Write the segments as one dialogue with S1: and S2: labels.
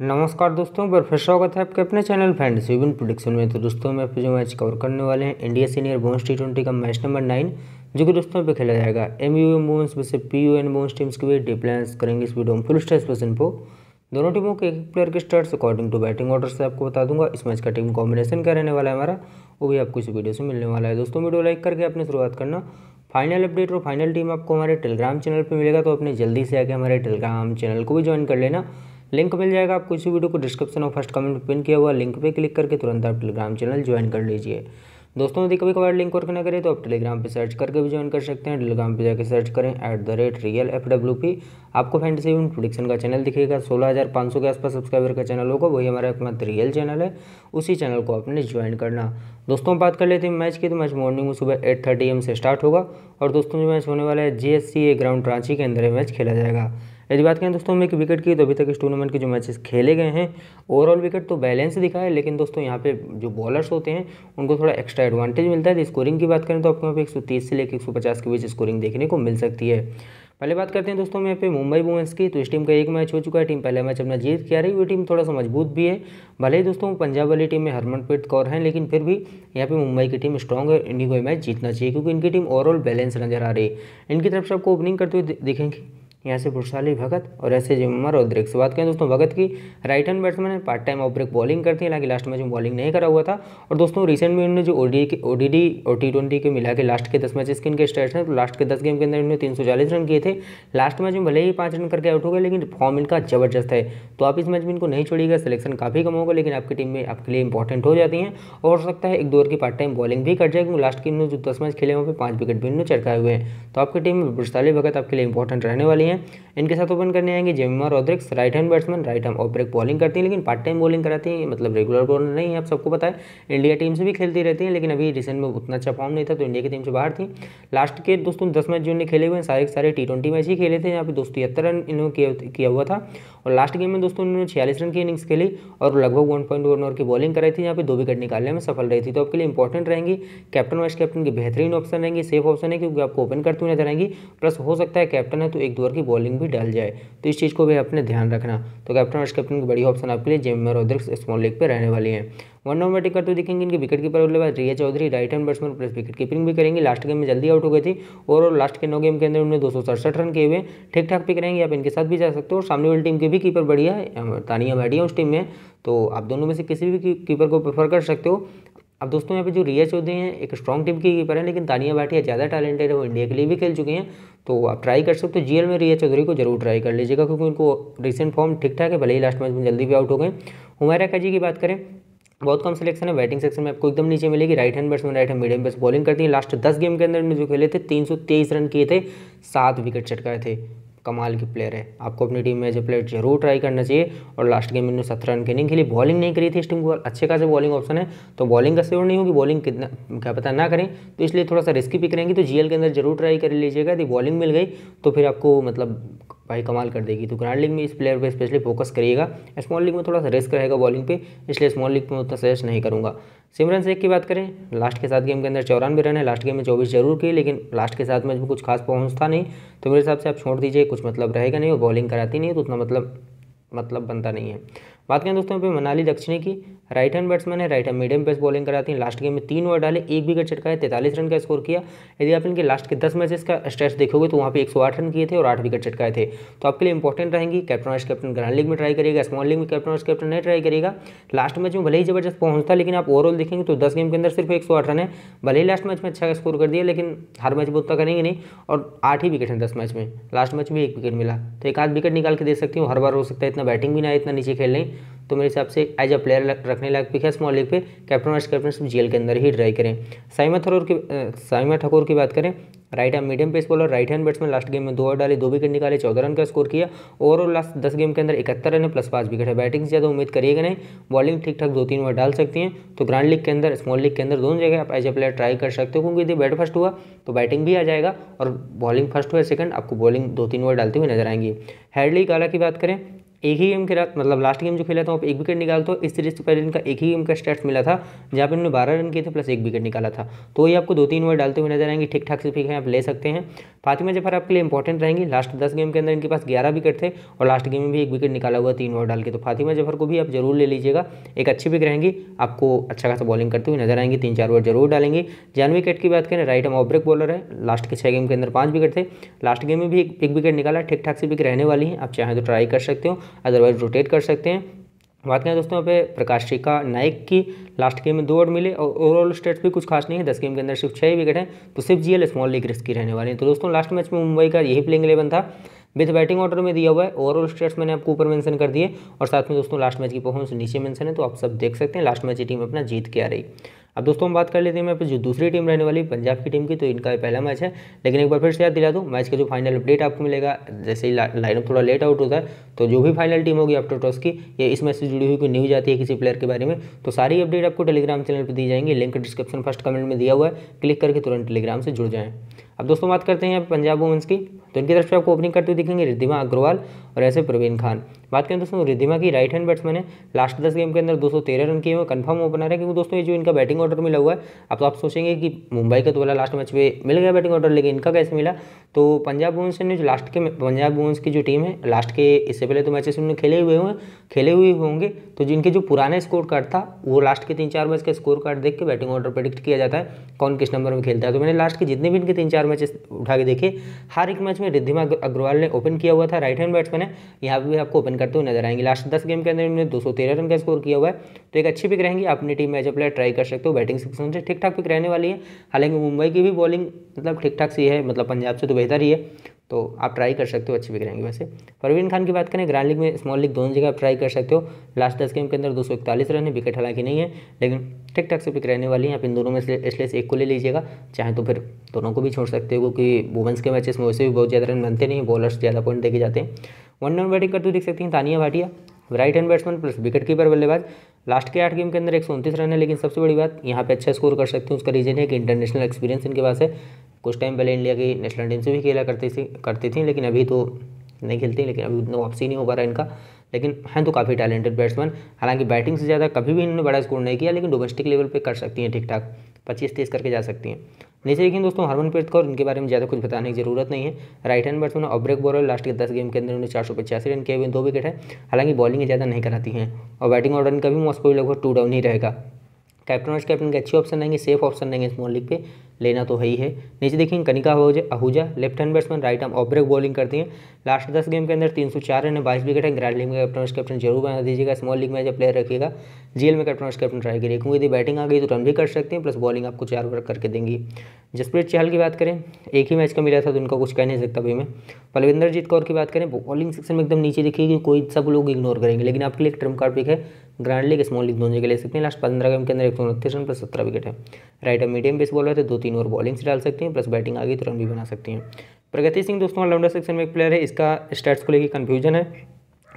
S1: नमस्कार दोस्तों बार फिर स्वागत है आपके अपने चैनल फ्रेंड विभिन्न प्रोडिक्शन में तो दोस्तों हम जो मैच कवर करने वाले हैं India senior women's T twenty का मैच नंबर नाइन जो कि दोस्तों पे खेला जाएगा एम यू एम बोन्स वैसे P U N women's teams के भी डिप्लेंस करेंगे इस वीडियो में फुल स्टेस क्वेश्चन को दोनों टीमों के एक प्लेयर के start according to batting order से आपको बता दूंगा इस मैच का टीम कॉम्बिनेशन क्या रहने वाला है हमारा वो भी आपको इस वीडियो से मिलने वाला है दोस्तों वीडियो लाइक करके आपने शुरुआत करना फाइनल अपडेट और फाइनल टीम आपको हमारे टेलीग्राम चैनल पर मिलेगा तो आपने जल्दी से आके हमारे टेलीग्राम चैनल को भी ज्वाइन कर लेना लिंक मिल जाएगा आपको इसी वीडियो को डिस्क्रिप्शन और फर्स्ट कमेंट पिन किया हुआ लिंक पे क्लिक करके तुरंत आप टेलीग्राम चैनल ज्वाइन कर लीजिए दोस्तों यदि कभी कभार लिंक वर्क न करें तो आप टेलीग्राम पे सर्च करके भी ज्वाइन कर सकते हैं टेलीग्राम पे जाकर सर्च करें at the rate real F W P आपको फैंटेसी इवेंट प्रोडिक्शन का चैनल दिखेगा सोलह हज़ार पाँच सौ के आसपास सब्सक्राइबर का चैनल होगा वही हमारा एकमात्र रियल चैनल है उसी चैनल को आपने ज्वाइन करना दोस्तों बात कर लेते हैं मैच की तो मैच मॉर्निंग में सुबह एट थर्टी एम से स्टार्ट होगा और दोस्तों जो मैच होने वाला है G S C A ground Ranchi के अंदर मैच खेला जाएगा यदि बात करें दोस्तों हम एक विकेट की तो अभी तक इस टूर्नामेंट के जो मैचेस खेले गए हैं ओवरऑल विकेट तो बैलेंस दिखा है लेकिन दोस्तों यहाँ पे जो बॉलर्स होते हैं उनको थोड़ा एक्स्ट्रा एडवांटेज मिलता है स्कोरिंग की बात करें तो आपको यहाँ पे एक से लेकर एक के बीच स्कोरिंग देखने को मिल सकती है पहले बात करते हैं दोस्तों यहाँ पे मुंबई वुमेंस की तो इस टीम का एक मैच हो चुका है टीम पहला मैच अपना जीत किया रही वो टीम थोड़ा सा मजबूत भी है भले ही दोस्तों पंजाब वाली टीम में हरमनप्रीत कौर हैं लेकिन फिर भी यहाँ पे मुंबई की टीम स्ट्रॉग है इन्हीं को मैच जीतना चाहिए क्योंकि इनकी टीम ओवरऑल बैलेंस नजर आ रही है इनकी तरफ से आपको ओपनिंग करते हुए दिखेंगे यहाँ से पुरुषाली भगत और ऐसे उमर और से बात करें दोस्तों भगत की राइट हैंड बैट्समैन है part time off break bowling करती है हालांकि लास्ट मैच में बॉलिंग नहीं करा हुआ था और दोस्तों रिसेंट में इन्होंने जो ओडी के डी और टी ट्वेंटी के मिला के लास्ट के दस मैच के इनके स्टेट्स हैं तो लास्ट के दस गेम के अंदर इन्होंने तीन सौ चालीस रन किए थे लास्ट मैच में भले ही पाँच रन करके आउट हो गए लेकिन फॉर्म इनका जबरदस्त है तो आप इस मैच में इनको नहीं छोड़िएगा सिलेक्शन काफ़ी कम होगा लेकिन आपकी टीम में आपके लिए इंपॉर्टेंट हो जाती है और हो सकता है एक दो और की पार्ट टाइम बॉलिंग भी कर जाए क्योंकि लास्ट के इन्होंने जो दस मैच खेले वहाँ पर पाँच विकेट भी इन्होंने चढ़काए हुए हैं तो आपकी टीम में बुरसाली भगत आपके लिए इंपॉर्टेंट रहने वाली है हैं इनके साथ ओपन करने आएंगे Jemimah Rodrigues right hand batsman right hand off break bowling करती हैं लेकिन पार्ट टाइम बॉलिंग कराती हैं मतलब रेगुलर बॉलर नहीं है आप सबको पता है इंडिया टीम से भी खेलती रहती हैं लेकिन अभी रिसेंट में उतना अच्छा फॉर्म नहीं था तो इंडिया की टीम से बाहर थी लास्ट के दोस्तों दस मैच जो इन्हें खेले हुए सारे सारे टी ट्वेंटी मैच ही खेले थे यहाँ पर दोस्तों तिहत्तर रन इन्होंने किया हुआ था और लास्ट गेम में दोस्तों इन्होंने छियालीस रन की इनिंग्स खेली और लगभग वन पॉइंट ओवर की बॉलिंग कराई थी यहाँ पर दो विकेट निकालने में सफल रही थी तो आपके लिए इंपॉर्टेंट रहेंगी कैप्टन वाइस कैप्टन की बेहतरीन ऑप्शन रहेंगी सेफ ऑप्शन है क्योंकि आपको ओपन करते हुए नजर आएंगी प्लस हो सकता है कैप्टन है तो एक दो ओवर की बॉलिंग भी डल जाए तो इस चीज़ को भी आपने ध्यान रखना तो कैप्टन वाइस कैप्टन की बड़ी ऑप्शन आपके लिए जेमी रोद्रिक्स स्मॉल लेग पर रहने वाली है वन नंबर बैटिंग करते देखेंगे इनके विकेट कीपर बाद Riya Chaudhary right hand batsman plus wicket keeping भी करेंगे लास्ट गेम में जल्दी आउट हो गई थी और लास्ट के नौ गेम के अंदर उन्होंने दो रन किए हुए ठीक ठाक पिक रहेंगे आप इनके साथ भी जा सकते हो और सामने वाली टीम के भी कीपर बढ़िया है तानिया बैठी उस टीम में तो आप दोनों में से किसी भी कीपर को प्रेफर कर सकते हो अब दोस्तों यहाँ पे जो रिया चौधरी हैं एक स्ट्रॉन्ग टीम की कीपर है लेकिन तानिया भाटिया ज़्यादा टैलेंटेड है वो इंडिया के लिए भी खेल चुके हैं तो आप ट्राई कर सकते हो जीएल में रिया चौधरी को जरूर ट्राई कर लीजिएगा क्योंकि उनको रिसेंट फॉर्म ठीक ठाक है भले ही लास्ट मैच में जल्दी भी आउट हो गए हुमायरा काजी की बात करें बहुत कम सिलेक्शन है बैटिंग सेक्शन में आपको एकदम नीचे मिलेगी right hand batsman right hand medium bats bowling करती है लास्ट दस गेम के अंदर में जो खेले थे तीन रन किए थे सात विकेट चटकाए थे कमाल के प्लेयर है आपको अपनी टीम में एज ए प्लेयर जरूर ट्राई करना चाहिए और लास्ट गेम इन्होंने सत्रह रन के नहीं खेली बॉलिंग नहीं करी थी इस टीम को अच्छे खासे बॉलिंग ऑप्शन है तो बॉलिंग का सेवर नहीं होगी बॉलिंग कितना क्या पता ना करें तो इसलिए थोड़ा सा रिस्की पिक रहेंगी तो जीएल के अंदर जरूर ट्राई कर लीजिएगा यदि बॉलिंग मिल गई तो फिर आपको मतलब भाई कमाल कर देगी तो ग्रांड लीग में इस प्लेयर पर स्पेशली फोकस करिएगा स्मॉल लीग में थोड़ा सा रिस्क रहेगा बॉलिंग पे इसलिए स्मॉल लीग में उतना सजेस्ट नहीं करूँगा सिमरन शेख की बात करें लास्ट के साथ गेम के अंदर चौरानवे रन है लास्ट गेम में चौबीस जरूर किए लेकिन लास्ट के साथ मैच में कुछ खास पहुँच था नहीं तो मेरे हिसाब से आप छोड़ दीजिए कुछ मतलब रहेगा नहीं वो बॉलिंग कराती नहीं तो उतना मतलब मतलब बनता नहीं है बात करें दोस्तों पे मनाली दक्षिणी की राइट हैंड बैट्समैन है right hand medium pace bowling कराती है लास्ट गेम में तीन ओवर डाले एक विकेट चटकाए तैतालीस रन का स्कोर किया यदि आप इनके लास्ट के दस मैचेस का स्ट्रेस देखोगे तो वहाँ पे आठ रन किए थे और आठ विकेट चटकाए थे तो आपके लिए इंपॉर्टेंट रहेंगी captain vice captain grand league में ट्राई करिएगा स्मॉल लीग में कैप्टन वाइस कैप्टन नहीं ट्राई करेगा लास्ट मैच में भले ही जबरदस्त पहुंचता लेकिन आप ओवरऑल देखेंगे तो दस गेम के अंदर सिर्फ एक रन है भले ही लास्ट मैच में अच्छा स्कोर कर दिया लेकिन हर मैच में उतना करेंगे नहीं और आठ ही विकेट हैं दस मैच में लास्ट मैच में एक विकेट मिला तो एक आध विकेट निकाल के दे सकती हूँ हर बार हो सकता है इतना बैटिंग भी ना इतना नीचे खेल लें तो मेरे हिसाब से एज अ प्लेयर रखने लायक पिक है स्मॉल लीग पे कैप्टन वाइस कैप्टनशिप जीएल के अंदर ही ट्राई करें साइमा थरूर की साइमा ठाकुर की बात करें right hand medium pace bowler right hand batsman last game में दो ओवर डाले दो विकेट निकाले चौदह रन का स्कोर किया ओवरऑल लास्ट दस गेम के अंदर इकहत्तर रन है प्लस पाँच विकेट है बैटिंग से ज़्यादा उम्मीद करिएगा नहीं बॉलिंग ठीक ठाक दो तीन ओवर डाल सकती हैं तो ग्रांड लीग के अंदर स्मॉल लीग के अंदर दोनों जगह आप एज ए प्लेयर ट्राई कर सकते हो क्योंकि यदि बैट फर्स्ट हुआ तो बैटिंग भी आ जाएगा और बॉलिंग फर्स्ट हुआ सेकंड आपको बॉलिंग दो तीन ओवर डालते हुए नजर आएंगे हेडली काला की बात करें एक ही गेम खेला मतलब लास्ट गेम जो खेला था आप एक विकेट निकाल तो इस सीरीज से पहले इनका एक ही गेम का स्टेट्स मिला था जहाँ पर इन्होंने बारह रन किए थे प्लस एक विकेट निकाला था तो ये आपको दो तीन ओवर डालते हुए नजर आएंगे ठीक ठाक से पिक है आप ले सकते हैं फातिमा जफर आपके लिए इंपॉर्टेंट रहेंगी लास्ट दस गेम के अंदर इनके पास ग्यारह विकेट थे और लास्ट गेम में भी एक विकेट निकाला हुआ तीन ओवर डाल के तो फातिमा जफर को भी आप जरूर ले लीजिएगा एक अच्छी पिक रहेंगी आपको अच्छा खासा बॉलिंग करते हुए नजर आएंगे तीन चार ओवर जरूर डालेंगे जानवी कैट की बात करें right arm off break bowler है लास्ट के छः गेम के अंदर पाँच विकेट थे लास्ट गेम में भी एक विकेट निकाला ठीक ठाक से विकेट रहने वाली है आप चाहें तो ट्राई कर सकते हो अदरवाइज रोटेट कर सकते हैं बात करें दोस्तों यहाँ पे प्रकाशिका नाइक की लास्ट गेम में दो ओवर मिले और ओवरऑल स्टेट्स भी कुछ खास नहीं है दस गेम के अंदर सिर्फ छः विकेट हैं तो सिर्फ जीएल स्मॉल लीग रिस्की रहने वाले हैं तो दोस्तों लास्ट मैच में मुंबई का यही प्लेइंग इलेवन था विथ बैटिंग ऑर्डर में दिया हुआ है ओवरऑल स्टेट्स मैंने आपको ऊपर मैंशन कर दिए और साथ में दोस्तों लास्ट मैच की परफॉर्मेंस नीचे मेंशन है तो आप सब देख सकते हैं लास्ट मैच की टीम अपना जीत के आ रही अब दोस्तों हम बात कर लेते हैं जो दूसरी टीम रहने वाली पंजाब की टीम की तो इनका पहला मैच है लेकिन एक बार फिर से याद दिला दूँ मैच का जो फाइनल अपडेट आपको मिलेगा जैसे ही लाइनअप थोड़ा लेट आउट होता है तो जो भी फाइनल टीम होगी आफ्टर टॉस की या इस मैच से जुड़ी हुई कोई न्यूज आती है किसी प्लेयर के बारे में तो सारी अपडेट आपको टेलीग्राम चैनल पर दी जाएंगी लिंक डिस्क्रिप्शन फर्स्ट कमेंट में दिया हुआ है क्लिक करके तुरंत टेलीग्राम से जुड़ जाएँ अब दोस्तों बात करते हैं यहाँ पंजाब वुमेंस की तो इनकी तरफ से आपको ओपनिंग करते हुए दिखेंगे रिद्धिमा अग्रवाल और ऐसे प्रवीण खान बात करें दोस्तों रिद्धिमा की राइट हैंड बैट्समैन है लास्ट दस गेम के अंदर दो रन किए हुए कन्फर्म ओपनर है क्योंकि दोस्तों ये जो इनका बैटिंग ऑर्डर मिला हुआ है अब तो आप सोचेंगे कि मुंबई का तो वाला लास्ट मैच में मिल गया बैटिंग ऑर्डर लेकिन इनका कैसे मिला तो पंजाब वुमेंस ने जो लास्ट के पंजाब वुमेंस की जो टीम है लास्ट के इससे पहले तो मैचेस उन्होंने खेले हुए हुए खेले हुए होंगे तो जिनके जो पुराना स्कोर कार्ड था वो लास्ट के तीन चार मैच का स्कोर कार्ड देख के बैटिंग ऑर्डर प्रेडिक्ट किया जाता है कौन किस नंबर में खेलता है तो मैंने लास्ट के जितने भी इनके तीन चार मैच उठा के देखिए हर एक मैच में रिद्धिमा अग्रवाल ने ओपन किया हुआ था राइट हैंड बैट्समैन है यहाँ भी आपको ओपन करते हुए नजर आएंगे लास्ट दस गेम के अंदर इन्होंने दो रन का स्कोर किया हुआ है तो एक अच्छी पिक रहेंगी अपनी टीम में एज प्लेयर ट्राई कर सकते हो बैटिंग सेक्शन से ठीक ठाक पिक रहने वाली है हालांकि मुंबई की भी बॉलिंग मतलब ठीक ठाक सी है मतलब पंजाब से तो बेहतर ही है तो आप ट्राई कर सकते हो अच्छी विकेट आएंगे वैसे परवीन खान की बात करें ग्रैंड लीग में स्मॉल लीग दोनों जगह आप ट्राई कर सकते हो लास्ट दस गेम के अंदर दो सौ इकतालीस रन है विकेट हालांकि नहीं है लेकिन ठीक ठाक से पिक रहने वाली हैं आप इन दोनों में इसलिए एक को ले लीजिएगा चाहे तो फिर दोनों को भी छोड़ सकते हो क्योंकि वुमेंस के मैचेस में वैसे भी बहुत ज़्यादा रन बनते नहीं बॉलर्स ज़्यादा पॉइंट देखे जाते हैं वन डाउन बैटिंग करते हुए देख सकते हैं Tania Bhatia right hand batsman plus wicket keeper बल्लेबाज लास्ट के आठ गेम के अंदर एक रन है लेकिन सबसे बड़ी बात यहाँ पे अच्छा स्कोर कर सकते हैं उसका रीज़न है कि इंटरनेशनल एक्सपीरियंस इनके पास है कुछ टाइम पहले इंडिया की नेशनल टीम से भी खेला करती थी करती थी लेकिन अभी तो नहीं खेलती लेकिन अभी उतना वापसी नहीं हो पा रहा इनका लेकिन हैं तो काफ़ी टैलेंटेड बैट्समैन हालांकि बैटिंग से ज़्यादा कभी भी इन्होंने बड़ा स्कोर नहीं किया लेकिन डोमेस्टिक लेवल पर कर सकती हैं ठीक ठाक पच्चीस तेईस करके जा सकती हैं नीचे देखिए दोस्तों हरमनप्रीत कौर इनके बारे में ज़्यादा कुछ बताने की जरूरत नहीं है right hand batsman break bowler last के दस गेम के अंदर उन्हें चार सौ पचासी रन किए हुए दो विकेट है हालांकि बॉलिंग ज़्यादा नहीं कराती हैं और बैटिंग ऑर्डर का भी मॉस्को लगभग टू डाउन ही रहेगा कैप्टन और कैप्टन के अच्छे ऑप्शन रहेंगे सेफ ऑप्शन रहेंगे स्मॉल लीग पे लेना तो है ही है नीचे देखेंगे Kanika Ahuja left hand batsman right arm off break bowling करती हैं लास्ट दस गेम के अंदर तीन सौ चार रन है बाईस विकेट है ग्रैंड लीग में कैप्टन कैप्टन जरूर बना दीजिएगा स्मॉल लीग में जब प्लेयर रखिएगा जीएल में कैप्टन कैप्टन ट्राई करिए क्योंकि यदि बैटिंग आ गई तो रन भी कर सकते हैं प्लस बॉलिंग आपको चार ओवर करके देंगी जसप्रीत चहल की बात करें एक ही मैच का मिला था तो उनका कुछ कह नहीं सकता भाई मैं पलविंदरजीत कौर की बात करें बॉलिंग सेक्शन में एकदम नीचे दिखेगी कोई सब लोग इग्नोर करेंगे लेकिन आपके लिए ट्रम कार्ड पिक है ग्रैंड लीग स्मॉल लीग दोनों जगह ले सकते हैं लास्ट पंद्रह गेम के अंदर एक सौ उनतीस रन प्लस सत्रह विकेट है राइट मीडियम बेस बॉलर है तो दो तीन तीन ओवर बॉलिंग से डाल सकते हैं प्लस बैटिंग आगे तो रन भी बना सकते हैं प्रगति सिंह दोस्तों ऑलराउंडर सेक्शन में एक प्लेयर है इसका स्टैट्स को लेकर कन्फ्यूजन है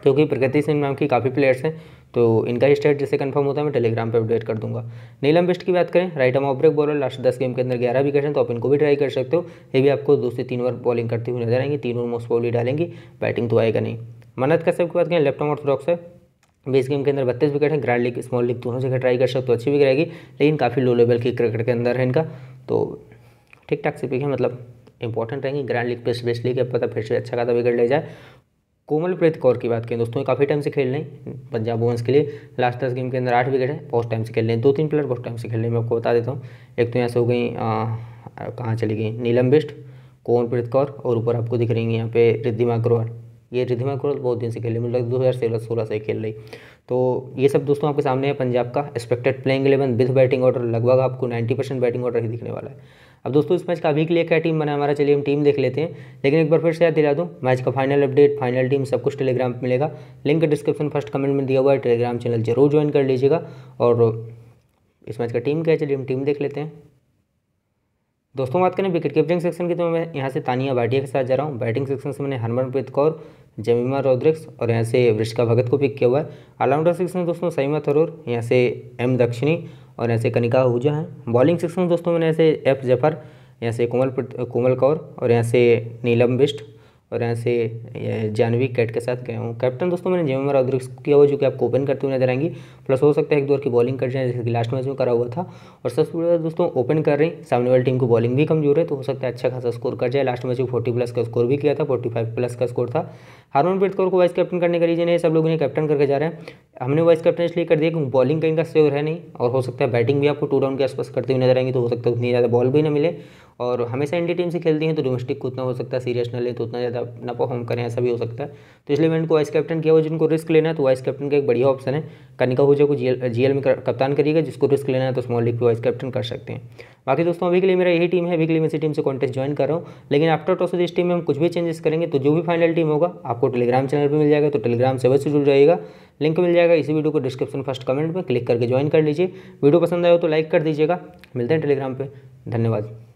S1: क्योंकि प्रगति सिंह नाम की काफ़ी प्लेयर्स हैं तो इनका ही स्टेट जैसे कंफर्म होता है मैं टेलीग्राम पे अपडेट कर दूंगा नीलम बिस्ट की बात करें right arm off break bowler last दस गेम के अंदर ग्यारह विकेट हैं तो आप इनको भी ट्राई कर सकते हो ये भी आपको दो से तीन ओवर बॉलिंग करते हुए नजर आएंगे तीन ओवर मोस्ट बॉली डालेंगे बैटिंग तो आएगा नहीं मन्नत कश्यप की बात करें लेफ्ट आर्म ऑर्थोडॉक्स है बेस गेम के अंदर बत्तीस विकेट है ग्रैंड लीग स्मॉल लीग दोनों जगह ट्राई कर सकते हो अच्छी भी रहेगी लेकिन काफ़ी लो लेवल की क्रिकेट के अंदर है इनका तो ठीक ठाक से पिक है मतलब इंपॉर्टेंट रहेंगी ग्रैंड लीग पे बेस्ट लीग पता फिर से अच्छा खाता विकेट ले जाए कोमलप्रीत कौर की बात करें दोस्तों काफ़ी टाइम से खेल रहे हैं पंजाब वंस के लिए लास्ट दस गेम के अंदर आठ विकेट है बहुत टाइम से खेल रहे हैं दो तीन प्लेयर बहुत टाइम से खेल रहे हैं मैं आपको बता देता हूँ एक तो यहाँ से हो गई कहाँ चली गई नीलम बिस्ट कोमलप्रीत कौर और ऊपर आपको दिख रही है यहाँ पे रिद्धिमा अग्रवाल ये रिधिमा कुरल बहुत दिन से खेल रही मतलब दो हज़ार सोलह सोलह से खेल रही तो ये सब दोस्तों आपके सामने है पंजाब का expected playing eleven with batting order लगभग आपको नाइन्टी परसेंट बैटिंग ऑर्डर ही दिखने वाला है अब दोस्तों इस मैच का अभी के लिए क्या टीम बना हमारा चलिए हम टीम देख लेते हैं लेकिन एक बार फिर से याद दिला दूँ मैच का फाइनल अपडेट फाइनल टीम सब कुछ टेलीग्राम पर मिलेगा लिंक डिस्क्रिप्शन फर्स्ट कमेंट में दिया हुआ है टेलीग्राम चैनल जरूर ज्वाइन कर लीजिएगा और इस मैच का टीम क्या है चलिए हम टीम देख लेते हैं दोस्तों बात करें विकेट कीपिंग सेक्शन की तो मैं यहाँ से तानिया भाटिया के साथ जा रहा हूँ बैटिंग सेक्शन से मैंने हरमनप्रीत कौर जमीमा रोद्रिक्स और यहाँ से वृष्का भगत को पिक किया हुआ है ऑलराउंडर सिक्स में दोस्तों सईमा थरूर यहाँ से एम दक्षिणी और यहाँ से कनिका आहूजा हैं बॉलिंग सिक्स में दोस्तों मैंने यहाँ से एफ जफर यहाँ से कोमल कोमल कौर और यहाँ से नीलम बिष्ट और यहाँ से जानवी कैट के साथ गया हूँ कैप्टन दोस्तों मैंने जेमा रॉड्रिक्स किया हुआ जो कि आपको ओपन करते हुए नजर आएंगी प्लस हो सकता है एक दो की बॉलिंग कर जाए जैसे कि लास्ट मैच में करा हुआ था और सबसे बड़ा दोस्तों ओपन कर रही सामने वाली टीम को बॉलिंग भी कमजोर है तो हो सकता है अच्छा खासा स्कोर कर जाए लास्ट मैच में फोर्टी प्लस का स्कोर भी किया था फोर्टी फाइव प्लस का स्कोर था हारमन प्रीत कौर को वाइस कैप्टन करने के लिए जिन्हें सब लोग इन्हें कैप्टन करके जा रहे हैं हमने वाइस कैप्टन इसलिए कर दिया क्योंकि बॉलिंग कहीं का सेवर है नहीं और हो सकता है बैटिंग भी आपको टू डाउन के आसपास करते हुए नजर आएंगे तो हो सकता है उतनी ज़्यादा बॉल भी ना मिले और हमेशा इंडिया टीम से खेलती हैं तो डोमेस्टिक को उतना हो सकता है सीरियस ना लें तो उतना ज़्यादा ना परफॉर्म करें ऐसा भी हो सकता है तो इसलिए मैंने उनको वाइस कैप्टन किया हुआ जिनको रिस्क लेना है तो वाइस कैप्टन का एक बढ़िया ऑप्शन है कनिका जाए को जी में कप्तान करिएगा जिसको रिस्क लेना है तो स्मॉल लीग को वाइस कैप्टन कर सकते हैं बाकी दोस्तों अभी के लिए मेरा यही टीम है अभी के लिए मैं इसी टीम से कॉन्टेस्ट ज्वाइन कर रहा हूँ लेकिन आफ्टर टॉस इस टीम में हम कुछ भी चेंजेस करेंगे तो जो भी फाइनल टीम होगा आपको टेलीग्राम चैनल पर मिल जाएगा तो टेलीग्राम से अवश्य जुड़ जाएगा लिंक मिल जाएगा इसी वीडियो को डिस्क्रिप्शन फर्स्ट कमेंट में क्लिक करके ज्वाइन कर लीजिए वीडियो पसंद आए तो लाइक कर दीजिएगा मिलते हैं टेलीग्राम पर धन्यवाद